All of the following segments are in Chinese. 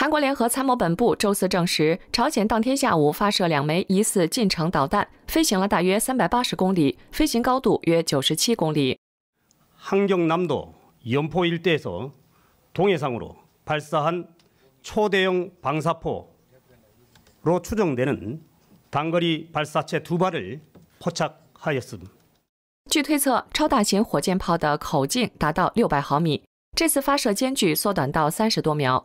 韩国联合参谋本部周四证实，朝鲜当天下午发射两枚疑似近程导弹，飞行了大约三百八十公里，飞行高度约九十七公里。한경남도연포일대에서동해상으로발사한초대형방사포로추정되는단거리발사체두발을포착하였습니다据推测，超大型火箭炮的口径达到六百毫米，这次发射间距缩短到三十多秒。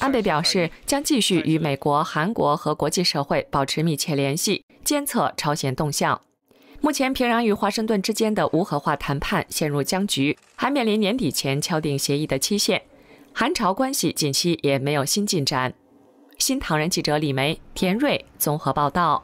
安倍表示，将继续与美国、韩国和国际社会保持密切联系，监测朝鲜动向。目前，平壤与华盛顿之间的无核化谈判陷入僵局，还面临年底前敲定协议的期限。韩朝关系近期也没有新进展。新唐人记者李梅、田瑞综合报道。